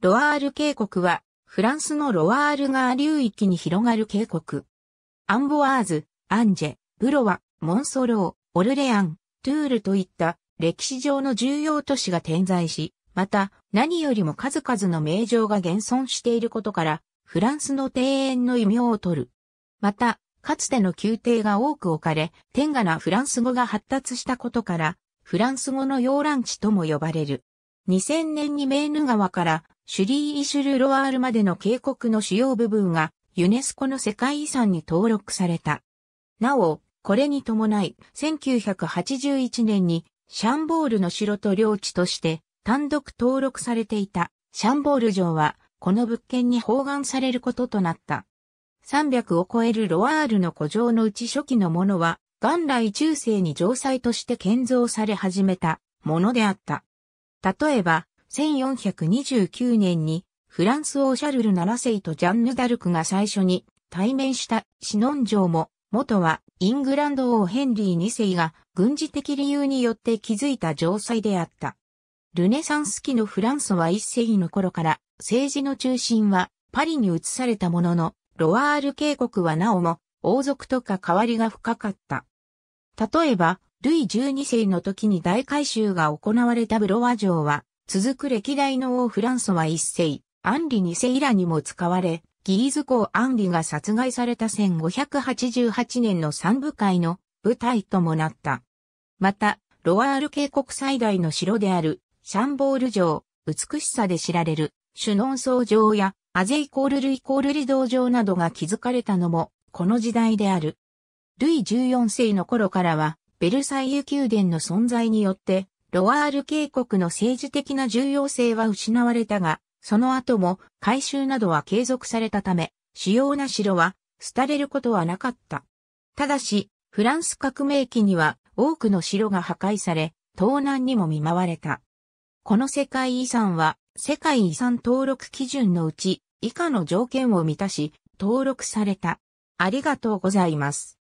ロワール渓谷は、フランスのロワール川流域に広がる渓谷。アンボワーズ、アンジェ、ブロワ、モンソロー、オルレアン、トゥールといった歴史上の重要都市が点在し、また何よりも数々の名城が現存していることから、フランスの庭園の異名を取る。また、かつての宮廷が多く置かれ、天下なフランス語が発達したことから、フランス語の洋ン地とも呼ばれる。2000年にメーヌ川からシュリー・イシュル・ロワールまでの渓谷の主要部分がユネスコの世界遺産に登録された。なお、これに伴い、1981年にシャンボールの城と領地として単独登録されていたシャンボール城はこの物件に包含されることとなった。300を超えるロワールの古城のうち初期のものは元来中世に城塞として建造され始めたものであった。例えば、1429年にフランス王シャルル7世とジャンヌ・ダルクが最初に対面したシノン城も、元はイングランド王ヘンリー2世が軍事的理由によって築いた城塞であった。ルネサンス期のフランスは1世紀の頃から政治の中心はパリに移されたものの、ロワール渓谷はなおも王族とか変わりが深かった。例えば、ルイ12世の時に大改修が行われたブロワ城は、続く歴代の王フランソワ一世、アンリ二世以来にも使われ、ギーズ公アンリが殺害された1588年の三部会の舞台ともなった。また、ロワール渓谷最大の城である、シャンボール城、美しさで知られる、シュノンソー城や、アゼイコールルイコールリ道城などが築かれたのも、この時代である。ルイ14世の頃からは、ベルサイユ宮殿の存在によって、ロワール渓谷の政治的な重要性は失われたが、その後も改修などは継続されたため、主要な城は廃れることはなかった。ただし、フランス革命期には多くの城が破壊され、盗難にも見舞われた。この世界遺産は世界遺産登録基準のうち以下の条件を満たし、登録された。ありがとうございます。